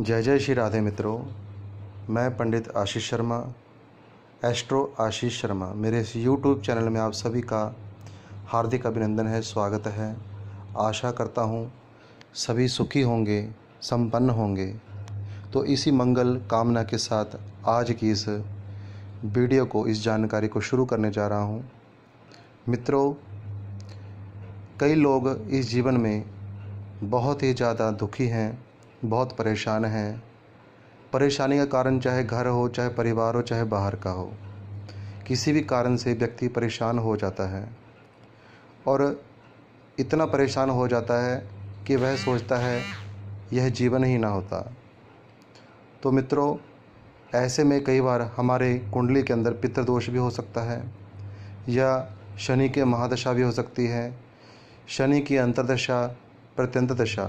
जय जय श्री राधे मित्रों मैं पंडित आशीष शर्मा एस्ट्रो आशीष शर्मा मेरे इस यूट्यूब चैनल में आप सभी का हार्दिक अभिनंदन है स्वागत है आशा करता हूँ सभी सुखी होंगे संपन्न होंगे तो इसी मंगल कामना के साथ आज की इस वीडियो को इस जानकारी को शुरू करने जा रहा हूँ मित्रों कई लोग इस जीवन में बहुत ही ज़्यादा दुखी हैं बहुत परेशान हैं परेशानी का कारण चाहे घर हो चाहे परिवार हो चाहे बाहर का हो किसी भी कारण से व्यक्ति परेशान हो जाता है और इतना परेशान हो जाता है कि वह सोचता है यह जीवन ही ना होता तो मित्रों ऐसे में कई बार हमारे कुंडली के अंदर पितृदोष भी हो सकता है या शनि के महादशा भी हो सकती है शनि की अंतर्दशा प्रत्यंत दशा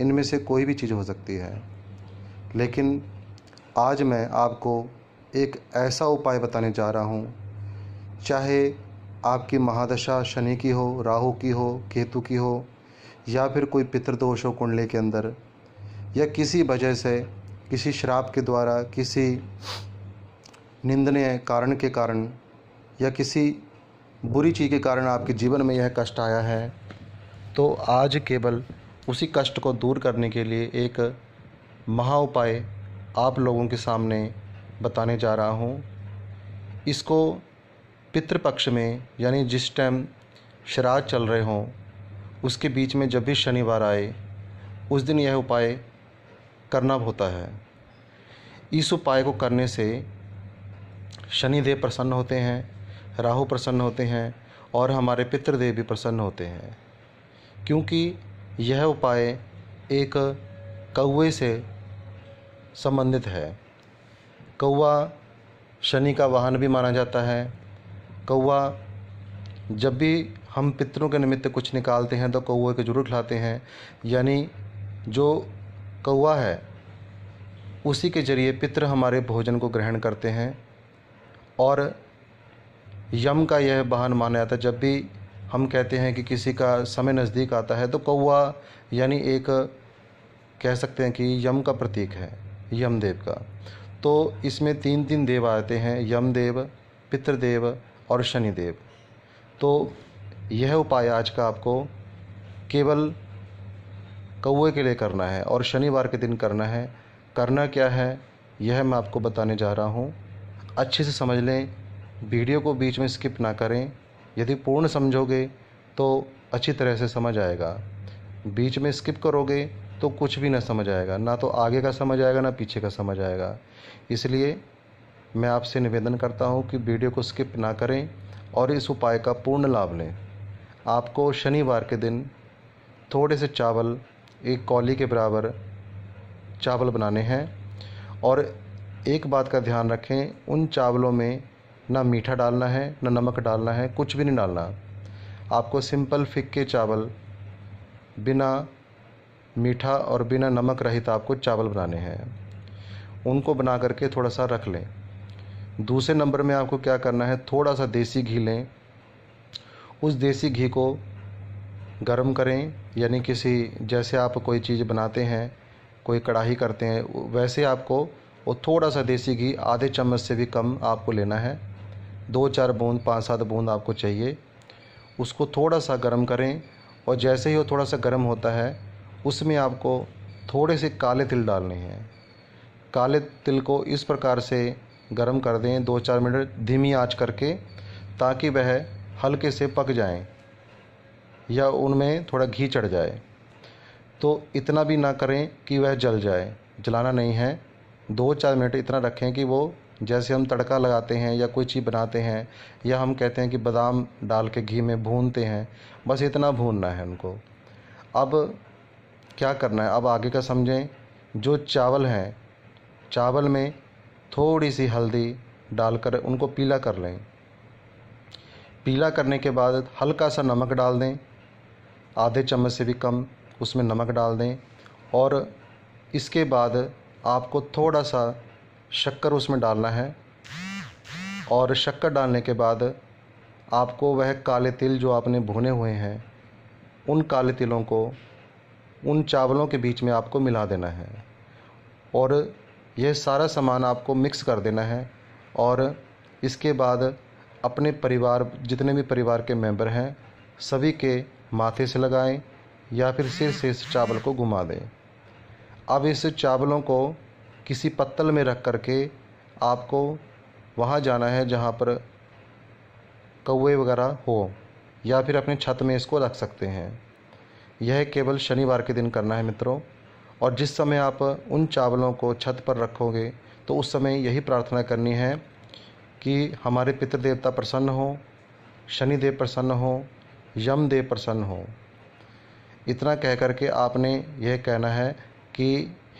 इनमें से कोई भी चीज़ हो सकती है लेकिन आज मैं आपको एक ऐसा उपाय बताने जा रहा हूँ चाहे आपकी महादशा शनि की हो राहु की हो केतु की हो या फिर कोई पितृदोष हो कुंडली के अंदर या किसी वजह से किसी श्राप के द्वारा किसी निंदनीय कारण के कारण या किसी बुरी चीज़ के कारण आपके जीवन में यह कष्ट आया है तो आज केवल उसी कष्ट को दूर करने के लिए एक महा उपाय आप लोगों के सामने बताने जा रहा हूँ इसको पितृपक्ष में यानी जिस टाइम श्राद्ध चल रहे हों उसके बीच में जब भी शनिवार आए उस दिन यह उपाय करना होता है इस उपाय को करने से शनिदेव प्रसन्न होते हैं राहु प्रसन्न होते हैं और हमारे पितृदेव भी प्रसन्न होते हैं क्योंकि यह उपाय एक कौवे से संबंधित है कौवा शनि का वाहन भी माना जाता है कौवा जब भी हम पितरों के निमित्त कुछ निकालते हैं तो कौए को जरूर खिलाते हैं यानी जो कौवा है उसी के जरिए पितर हमारे भोजन को ग्रहण करते हैं और यम का यह वाहन माना जाता है जब भी हम कहते हैं कि किसी का समय नज़दीक आता है तो कौआ यानी एक कह सकते हैं कि यम का प्रतीक है यमदेव का तो इसमें तीन तीन देव आते हैं यमदेव पितृदेव और शनिदेव तो यह उपाय आज का आपको केवल कौए के लिए करना है और शनिवार के दिन करना है करना क्या है यह मैं आपको बताने जा रहा हूँ अच्छे से समझ लें वीडियो को बीच में स्किप ना करें यदि पूर्ण समझोगे तो अच्छी तरह से समझ आएगा बीच में स्किप करोगे तो कुछ भी ना समझ आएगा ना तो आगे का समझ आएगा ना पीछे का समझ आएगा इसलिए मैं आपसे निवेदन करता हूँ कि वीडियो को स्किप ना करें और इस उपाय का पूर्ण लाभ लें आपको शनिवार के दिन थोड़े से चावल एक कॉली के बराबर चावल बनाने हैं और एक बात का ध्यान रखें उन चावलों में ना मीठा डालना है ना नमक डालना है कुछ भी नहीं डालना आपको सिंपल फिक्के चावल बिना मीठा और बिना नमक रहित आपको चावल बनाने हैं उनको बना करके थोड़ा सा रख लें दूसरे नंबर में आपको क्या करना है थोड़ा सा देसी घी लें उस देसी घी को गर्म करें यानी किसी जैसे आप कोई चीज़ बनाते हैं कोई कढ़ाई करते हैं वैसे आपको वो थोड़ा सा देसी घी आधे चम्मच से भी कम आपको लेना है दो चार बूंद पाँच सात बूंद आपको चाहिए उसको थोड़ा सा गर्म करें और जैसे ही वो थोड़ा सा गर्म होता है उसमें आपको थोड़े से काले तिल डालने हैं काले तिल को इस प्रकार से गर्म कर दें दो चार मिनट धीमी आंच करके ताकि वह हल्के से पक जाएं या उनमें थोड़ा घी चढ़ जाए तो इतना भी ना करें कि वह जल जाए जलाना नहीं है दो चार मिनट इतना रखें कि वो जैसे हम तड़का लगाते हैं या कोई चीज़ बनाते हैं या हम कहते हैं कि बादाम डाल के घी में भूनते हैं बस इतना भूनना है उनको अब क्या करना है अब आगे का समझें जो चावल हैं चावल में थोड़ी सी हल्दी डालकर उनको पीला कर लें पीला करने के बाद हल्का सा नमक डाल दें आधे चम्मच से भी कम उसमें नमक डाल दें और इसके बाद आपको थोड़ा सा शक्कर उसमें डालना है और शक्कर डालने के बाद आपको वह काले तिल जो आपने भुने हुए हैं उन काले तिलों को उन चावलों के बीच में आपको मिला देना है और यह सारा सामान आपको मिक्स कर देना है और इसके बाद अपने परिवार जितने भी परिवार के मेंबर हैं सभी के माथे से लगाएं या फिर सिर से इस चावल को घुमा दें अब इस चावलों को किसी पत्तल में रख करके आपको वहाँ जाना है जहाँ पर कौए वगैरह हो या फिर अपने छत में इसको रख सकते हैं यह केवल शनिवार के दिन करना है मित्रों और जिस समय आप उन चावलों को छत पर रखोगे तो उस समय यही प्रार्थना करनी है कि हमारे पितृदेवता प्रसन्न हो शनिदेव प्रसन्न हो यमदेव प्रसन्न हो इतना कह करके आपने यह कहना है कि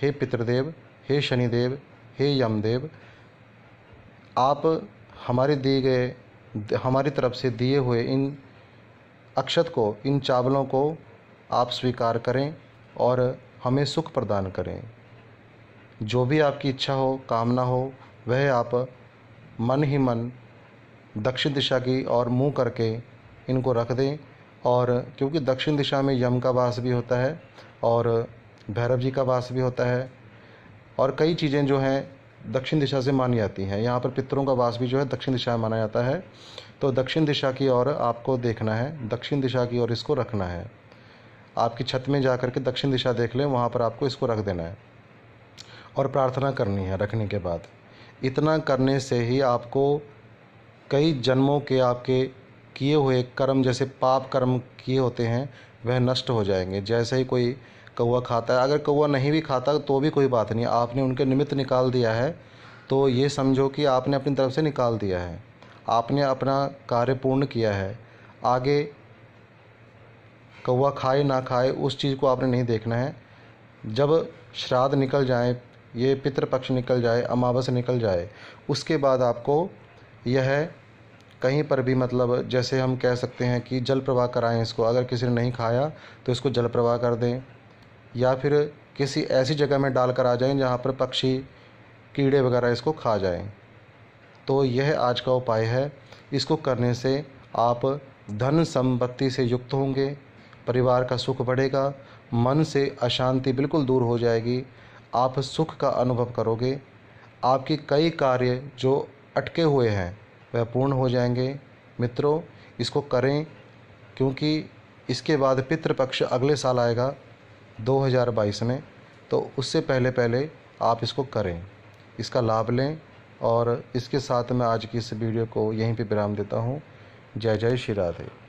हे पितृदेव हे शनिदेव हे यमदेव आप हमारे दिए गए हमारी तरफ से दिए हुए इन अक्षत को इन चावलों को आप स्वीकार करें और हमें सुख प्रदान करें जो भी आपकी इच्छा हो कामना हो वह आप मन ही मन दक्षिण दिशा की और मुंह करके इनको रख दें और क्योंकि दक्षिण दिशा में यम का वास भी होता है और भैरव जी का वास भी होता है और कई चीज़ें जो हैं दक्षिण दिशा से मानी जाती हैं यहाँ पर पितरों का वास भी जो है दक्षिण दिशा में माना जाता है तो दक्षिण दिशा की ओर आपको देखना है दक्षिण दिशा की ओर इसको रखना है आपकी छत में जा कर के दक्षिण दिशा देख लें वहाँ पर आपको इसको रख देना है और प्रार्थना करनी है रखने के बाद इतना करने से ही आपको कई जन्मों के आपके किए हुए कर्म जैसे पाप कर्म किए होते हैं वह नष्ट हो जाएंगे जैसे ही कोई कौवा खाता है अगर कौवा नहीं भी खाता तो भी कोई बात नहीं आपने उनके निमित्त निकाल दिया है तो ये समझो कि आपने अपनी तरफ से निकाल दिया है आपने अपना कार्य पूर्ण किया है आगे कौवा खाए ना खाए उस चीज़ को आपने नहीं देखना है जब श्राद्ध निकल जाए ये पितृपक्ष निकल जाए अमावस निकल जाए उसके बाद आपको यह कहीं पर भी मतलब जैसे हम कह सकते हैं कि जल प्रवाह कराएं इसको अगर किसी ने नहीं खाया तो इसको जल प्रवाह कर दें या फिर किसी ऐसी जगह में डाल कर आ जाएं जहाँ पर पक्षी कीड़े वगैरह इसको खा जाएं तो यह आज का उपाय है इसको करने से आप धन संपत्ति से युक्त होंगे परिवार का सुख बढ़ेगा मन से अशांति बिल्कुल दूर हो जाएगी आप सुख का अनुभव करोगे आपके कई कार्य जो अटके हुए हैं वह पूर्ण हो जाएंगे मित्रों इसको करें क्योंकि इसके बाद पितृपक्ष अगले साल आएगा 2022 में तो उससे पहले पहले आप इसको करें इसका लाभ लें और इसके साथ मैं आज की इस वीडियो को यहीं पे विराम देता हूँ जय जय श्री राधे